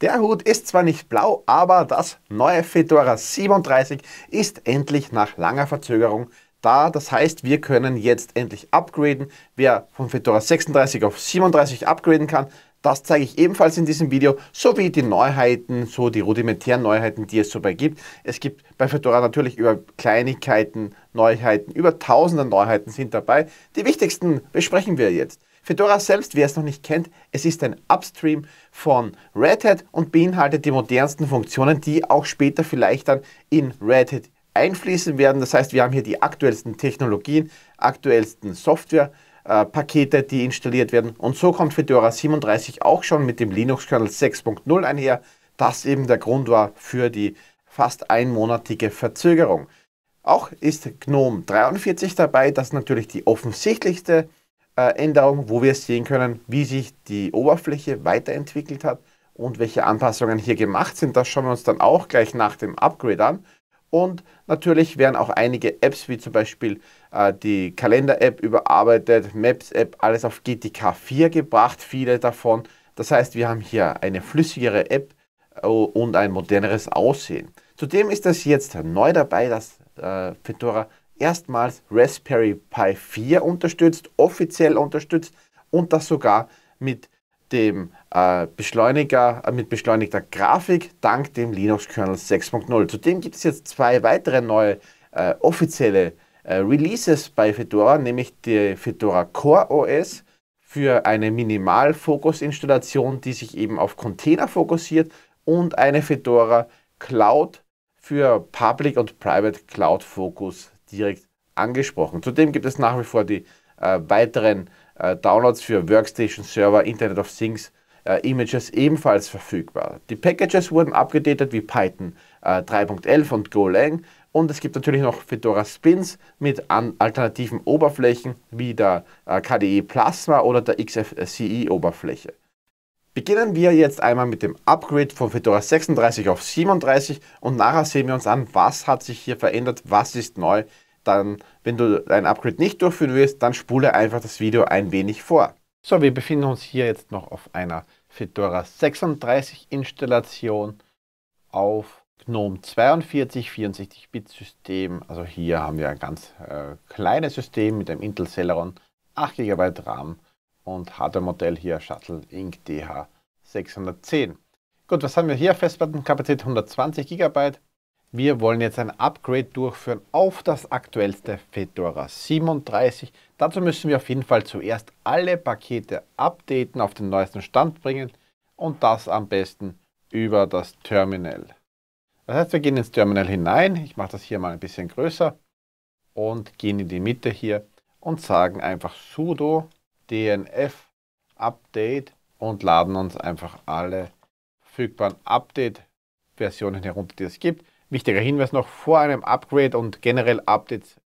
Der Hut ist zwar nicht blau, aber das neue Fedora 37 ist endlich nach langer Verzögerung da. Das heißt, wir können jetzt endlich upgraden. Wer von Fedora 36 auf 37 upgraden kann, das zeige ich ebenfalls in diesem Video, sowie die Neuheiten, so die rudimentären Neuheiten, die es so bei gibt. Es gibt bei Fedora natürlich über Kleinigkeiten Neuheiten, über tausende Neuheiten sind dabei. Die wichtigsten besprechen wir jetzt. Fedora selbst, wer es noch nicht kennt, es ist ein Upstream von Red Hat und beinhaltet die modernsten Funktionen, die auch später vielleicht dann in Red Hat einfließen werden. Das heißt, wir haben hier die aktuellsten Technologien, aktuellsten Softwarepakete, Äh, die installiert werden. Und so kommt Fedora 37 auch schon mit dem Linux-Kernel 6.0 einher, das eben der Grund war für die fast einmonatige Verzögerung. Auch ist GNOME 43 dabei, das natürlich die offensichtlichste äh, Änderung, wo wir sehen können, wie sich die Oberfläche weiterentwickelt hat und welche Anpassungen hier gemacht sind. Das schauen wir uns dann auch gleich nach dem Upgrade an. Und natürlich werden auch einige Apps, wie zum Beispiel äh, die Kalender-App überarbeitet, Maps-App, alles auf GTK 4 gebracht, viele davon. Das heißt, wir haben hier eine flüssigere App äh, und ein moderneres Aussehen. Zudem ist das jetzt neu dabei, dass äh, Fedora erstmals Raspberry Pi 4 unterstützt, offiziell unterstützt und das sogar mit dem äh, Beschleuniger, äh, mit beschleunigter Grafik dank dem Linux-Kernel 6.0. Zudem gibt es jetzt zwei weitere neue äh, offizielle äh, Releases bei Fedora, nämlich die Fedora Core OS für eine Minimalfokus-Installation, die sich eben auf Container fokussiert und eine Fedora Cloud für Public und Private Cloud Fokus, direkt angesprochen. Zudem gibt es nach wie vor die äh, weiteren äh, Downloads für Workstation Server, Internet of Things, äh, Images ebenfalls verfügbar. Die Packages wurden abgedatet wie Python 3.11 äh, und Golang und es gibt natürlich noch Fedora Spins mit alternativen Oberflächen wie der äh, KDE Plasma oder der XFCE Oberfläche. Beginnen wir jetzt einmal mit dem Upgrade von Fedora 36 auf 37 und nachher sehen wir uns an, was hat sich hier verändert, was ist neu. Dann, wenn du dein Upgrade nicht durchführen willst, dann spule einfach das Video ein wenig vor. So, wir befinden uns hier jetzt noch auf einer Fedora 36 Installation auf GNOME 42 64-Bit System. Also hier haben wir ein ganz äh, kleines System mit einem Intel Celeron, 8 GB RAM und Hardware-Modell hier Shuttle Inc. DH610. Gut, was haben wir hier? Festplattenkapazität 120 GB. Wir wollen jetzt ein Upgrade durchführen auf das aktuellste Fedora 37. Dazu müssen wir auf jeden Fall zuerst alle Pakete updaten, auf den neuesten Stand bringen und das am besten über das Terminal. Das heißt, wir gehen ins Terminal hinein. Ich mache das hier mal ein bisschen größer und gehen in die Mitte hier und sagen einfach sudo DNF-Update und laden uns einfach alle verfügbaren Update-Versionen herunter, die es gibt. Wichtiger Hinweis noch, vor einem Upgrade und generell Updates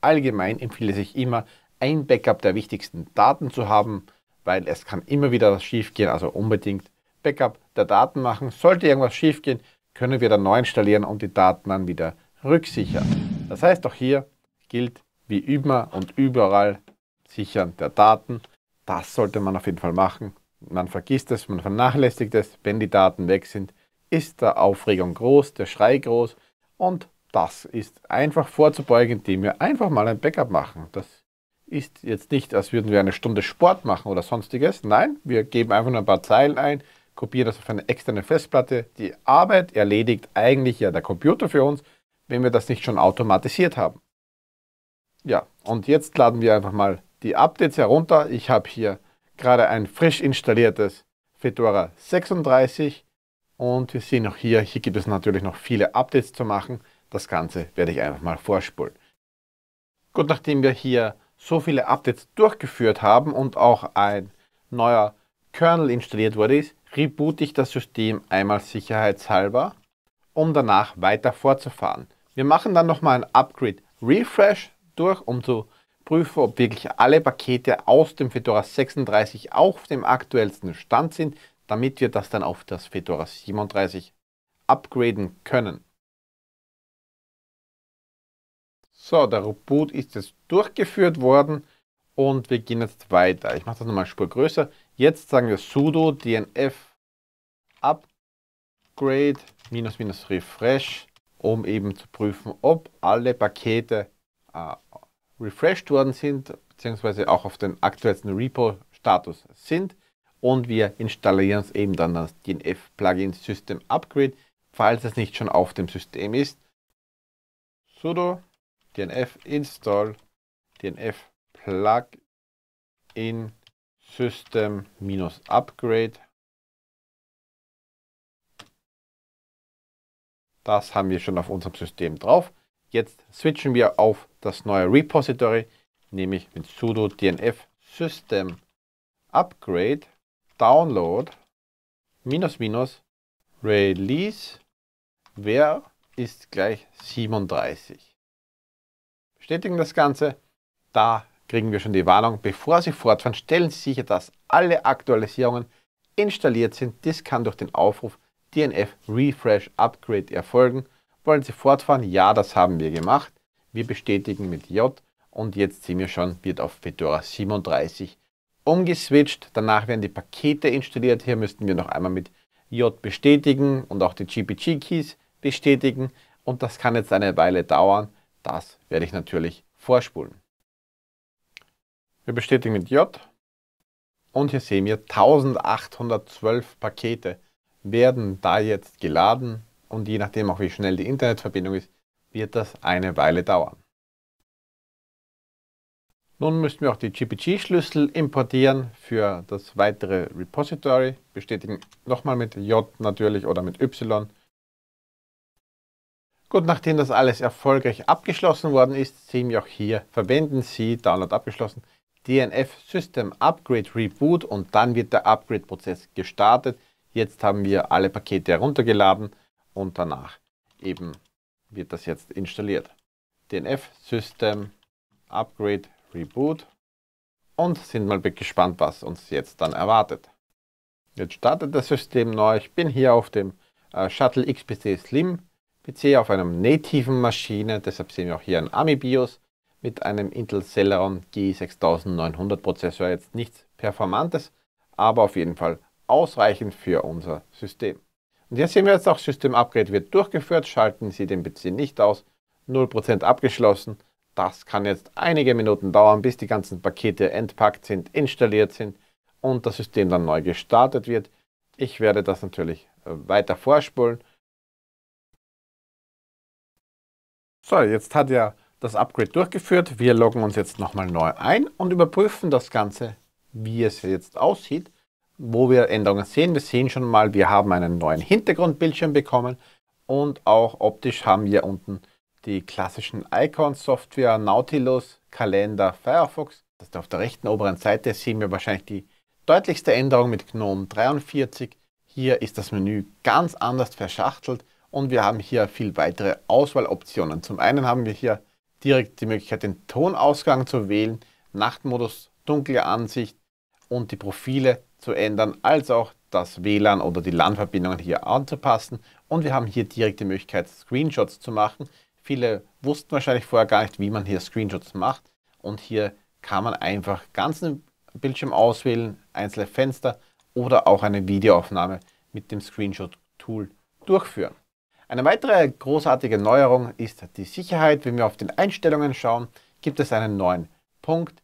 allgemein empfiehlt es sich immer, ein Backup der wichtigsten Daten zu haben, weil es kann immer wieder was schiefgehen, also unbedingt Backup der Daten machen. Sollte irgendwas schiefgehen, können wir dann neu installieren und die Daten dann wieder rücksichern. Das heißt, auch hier gilt wie immer und überall Sichern der Daten. Das sollte man auf jeden Fall machen. Man vergisst es, man vernachlässigt es. Wenn die Daten weg sind, ist der Aufregung groß, der Schrei groß. Und das ist einfach vorzubeugen, indem wir einfach mal ein Backup machen. Das ist jetzt nicht, als würden wir eine Stunde Sport machen oder sonstiges. Nein, wir geben einfach nur ein paar Zeilen ein, kopieren das auf eine externe Festplatte. Die Arbeit erledigt eigentlich ja der Computer für uns, wenn wir das nicht schon automatisiert haben. Ja, und jetzt laden wir einfach mal die Updates herunter. Ich habe hier gerade ein frisch installiertes Fedora 36 und wir sehen auch hier, hier gibt es natürlich noch viele Updates zu machen. Das Ganze werde ich einfach mal vorspulen. Gut, nachdem wir hier so viele Updates durchgeführt haben und auch ein neuer Kernel installiert wurde, ist, reboote ich das System einmal sicherheitshalber, um danach weiter fortzufahren. Wir machen dann nochmal ein Upgrade Refresh durch, um zu prüfe, ob wirklich alle Pakete aus dem Fedora 36 auf dem aktuellsten Stand sind, damit wir das dann auf das Fedora 37 upgraden können. So, der Reboot ist jetzt durchgeführt worden und wir gehen jetzt weiter. Ich mache das nochmal Spur größer. Jetzt sagen wir sudo dnf upgrade minus minus refresh, um eben zu prüfen, ob alle Pakete äh, refreshed worden sind, beziehungsweise auch auf den aktuellsten Repo-Status sind. Und wir installieren es eben dann das DNF Plugin System Upgrade, falls es nicht schon auf dem System ist. sudo dnf install dnf plugin system-upgrade. Das haben wir schon auf unserem System drauf. Jetzt switchen wir auf das neue Repository, nämlich mit sudo dnf system upgrade download minus minus release wer ist gleich 37. Bestätigen das Ganze, da kriegen wir schon die Warnung, bevor Sie fortfahren, stellen Sie sicher, dass alle Aktualisierungen installiert sind. Dies kann durch den Aufruf DNF Refresh Upgrade erfolgen wollen Sie fortfahren? Ja, das haben wir gemacht. Wir bestätigen mit J und jetzt sehen wir schon, wird auf Fedora 37 umgeswitcht. Danach werden die Pakete installiert. Hier müssten wir noch einmal mit J bestätigen und auch die GPG-Keys bestätigen. Und das kann jetzt eine Weile dauern. Das werde ich natürlich vorspulen. Wir bestätigen mit J. Und hier sehen wir 1812 Pakete werden da jetzt geladen und je nachdem auch wie schnell die Internetverbindung ist, wird das eine Weile dauern. Nun müssten wir auch die GPG-Schlüssel importieren für das weitere Repository. Bestätigen nochmal mit J natürlich oder mit Y. Gut, nachdem das alles erfolgreich abgeschlossen worden ist, sehen wir auch hier, verwenden Sie, Download abgeschlossen, DNF System Upgrade Reboot und dann wird der Upgrade-Prozess gestartet. Jetzt haben wir alle Pakete heruntergeladen und danach eben wird das jetzt installiert. DNF System Upgrade Reboot und sind mal gespannt, was uns jetzt dann erwartet. Jetzt startet das System neu. Ich bin hier auf dem äh, Shuttle XPC Slim PC auf einem nativen Maschine, deshalb sehen wir auch hier ein AMI BIOS mit einem Intel Celeron G6900 Prozessor. Jetzt nichts Performantes, aber auf jeden Fall ausreichend für unser System. Und jetzt sehen wir jetzt auch, System-Upgrade wird durchgeführt. Schalten Sie den PC nicht aus. 0% abgeschlossen. Das kann jetzt einige Minuten dauern, bis die ganzen Pakete entpackt sind, installiert sind und das System dann neu gestartet wird. Ich werde das natürlich äh, weiter vorspulen. So, jetzt hat ja das Upgrade durchgeführt. Wir loggen uns jetzt nochmal neu ein und überprüfen das Ganze, wie es jetzt aussieht wo wir Änderungen sehen. Wir sehen schon mal, wir haben einen neuen Hintergrundbildschirm bekommen und auch optisch haben wir unten die klassischen Icon-Software, Nautilus, Kalender, Firefox. Das ist auf der rechten oberen Seite sehen wir wahrscheinlich die deutlichste Änderung mit GNOME 43. Hier ist das Menü ganz anders verschachtelt und wir haben hier viel weitere Auswahloptionen. Zum einen haben wir hier direkt die Möglichkeit, den Tonausgang zu wählen, Nachtmodus, dunkle Ansicht und die Profile zu ändern, als auch das WLAN oder die LAN-Verbindungen hier anzupassen. Und wir haben hier direkt die Möglichkeit, Screenshots zu machen. Viele wussten wahrscheinlich vorher gar nicht, wie man hier Screenshots macht. Und hier kann man einfach ganzen Bildschirm auswählen, einzelne Fenster oder auch eine Videoaufnahme mit dem Screenshot-Tool durchführen. Eine weitere großartige Neuerung ist die Sicherheit. Wenn wir auf den Einstellungen schauen, gibt es einen neuen Punkt,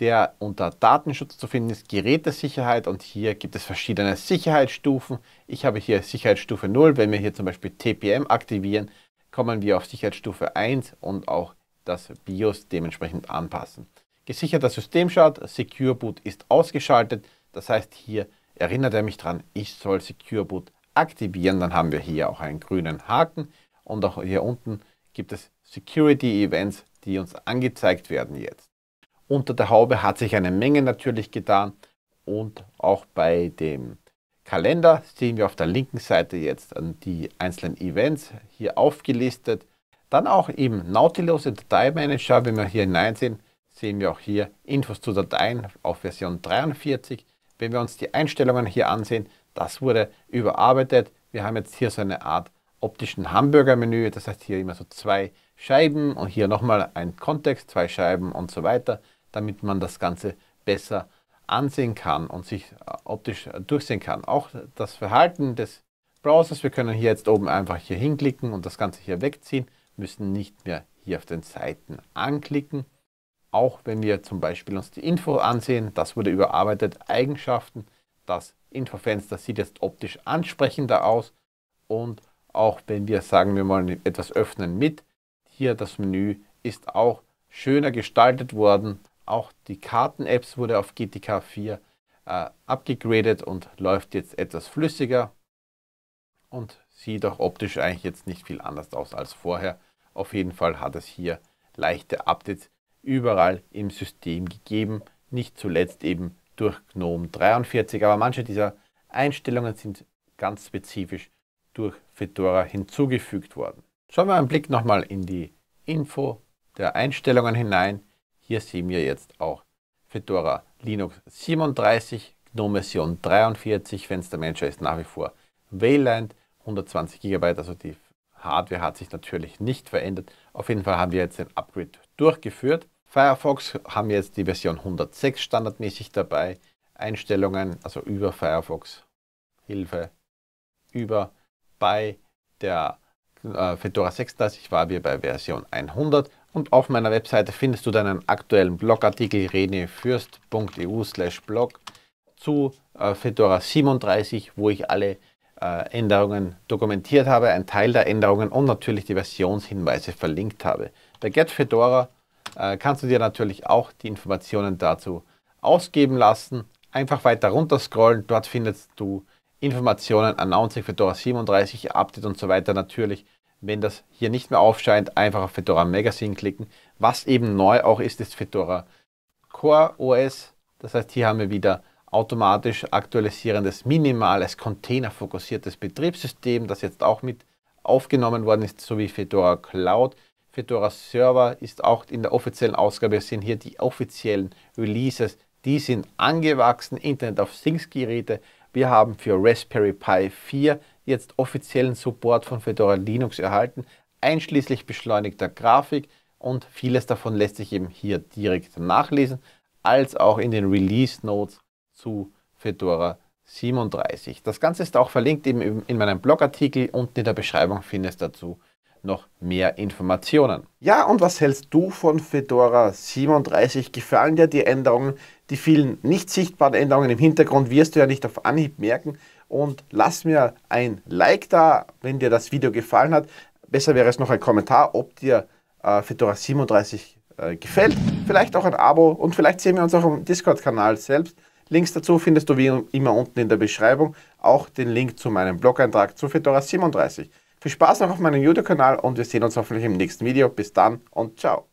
der unter Datenschutz zu finden ist, Gerätesicherheit und hier gibt es verschiedene Sicherheitsstufen. Ich habe hier Sicherheitsstufe 0, wenn wir hier zum Beispiel TPM aktivieren, kommen wir auf Sicherheitsstufe 1 und auch das BIOS dementsprechend anpassen. Gesicherter Systemstart, Secure Boot ist ausgeschaltet, das heißt hier erinnert er mich dran, ich soll Secure Boot aktivieren, dann haben wir hier auch einen grünen Haken und auch hier unten gibt es Security Events, die uns angezeigt werden jetzt unter der Haube hat sich eine Menge natürlich getan und auch bei dem Kalender sehen wir auf der linken Seite jetzt ähm, die einzelnen Events hier aufgelistet. Dann auch im Nautilus im Dateimanager, wenn wir hier hineinsehen, sehen wir auch hier Infos zu Dateien auf Version 43. Wenn wir uns die Einstellungen hier ansehen, das wurde überarbeitet. Wir haben jetzt hier so eine Art optischen Hamburger-Menü, das heißt hier immer so zwei Scheiben und hier nochmal ein Kontext, zwei Scheiben und so weiter damit man das Ganze besser ansehen kann und sich äh, optisch äh, durchsehen kann. Auch das Verhalten des Browsers, wir können hier jetzt oben einfach hier hinklicken und das Ganze hier wegziehen, müssen nicht mehr hier auf den Seiten anklicken. Auch wenn wir zum Beispiel uns die Info ansehen, das wurde überarbeitet, Eigenschaften, das Infofenster sieht jetzt optisch ansprechender aus und auch wenn wir sagen, wir wollen etwas öffnen mit, hier das Menü ist auch schöner gestaltet worden, auch die Karten-Apps wurde auf GTK 4 äh, abgegradet und läuft jetzt etwas flüssiger und sieht auch optisch eigentlich jetzt nicht viel anders aus als vorher. Auf jeden Fall hat es hier leichte Updates überall im System gegeben, nicht zuletzt eben durch GNOME 43, aber manche dieser Einstellungen sind ganz spezifisch durch Fedora hinzugefügt worden. Schauen wir einen Blick nochmal in die Info der Einstellungen hinein. Hier sehen wir jetzt auch Fedora Linux 37, GNOME Version 43, Fenstermanager ist nach wie vor Wayland, 120 GB, also die Hardware hat sich natürlich nicht verändert. Auf jeden Fall haben wir jetzt den Upgrade durchgeführt. Firefox haben wir jetzt die Version 106 standardmäßig dabei. Einstellungen, also über Firefox, Hilfe, über bei der äh, Fedora 36 waren wir bei Version 100 und auf meiner Webseite findest du deinen aktuellen Blogartikel renefürst.eu blog zu äh, Fedora 37, wo ich alle äh, Änderungen dokumentiert habe, einen Teil der Änderungen und natürlich die Versionshinweise verlinkt habe. Bei Get Fedora äh, kannst du dir natürlich auch die Informationen dazu ausgeben lassen. Einfach weiter runter scrollen, dort findest du Informationen, Announcing Fedora 37, Update und so weiter natürlich wenn das hier nicht mehr aufscheint, einfach auf Fedora Magazine klicken. Was eben neu auch ist, ist Fedora Core OS. Das heißt, hier haben wir wieder automatisch aktualisierendes, minimales, containerfokussiertes Betriebssystem, das jetzt auch mit aufgenommen worden ist, sowie Fedora Cloud. Fedora Server ist auch in der offiziellen Ausgabe, wir sehen hier die offiziellen Releases, die sind angewachsen, Internet of Things Geräte. Wir haben für Raspberry Pi 4 jetzt offiziellen Support von Fedora Linux erhalten, einschließlich beschleunigter Grafik und vieles davon lässt sich eben hier direkt nachlesen, als auch in den Release Notes zu Fedora 37. Das Ganze ist auch verlinkt eben in meinem Blogartikel. Unten in der Beschreibung findest du dazu noch mehr Informationen. Ja, und was hältst du von Fedora 37? Gefallen dir die Änderungen? Die vielen nicht sichtbaren Änderungen im Hintergrund wirst du ja nicht auf Anhieb merken, und lass mir ein Like da, wenn dir das Video gefallen hat. Besser wäre es noch ein Kommentar, ob dir äh, Fedora 37 äh, gefällt. Vielleicht auch ein Abo und vielleicht sehen wir uns auch im Discord-Kanal selbst. Links dazu findest du wie immer unten in der Beschreibung auch den Link zu meinem Blog-Eintrag zu Fedora 37. Viel Spaß noch auf meinem YouTube-Kanal und wir sehen uns hoffentlich im nächsten Video. Bis dann und ciao.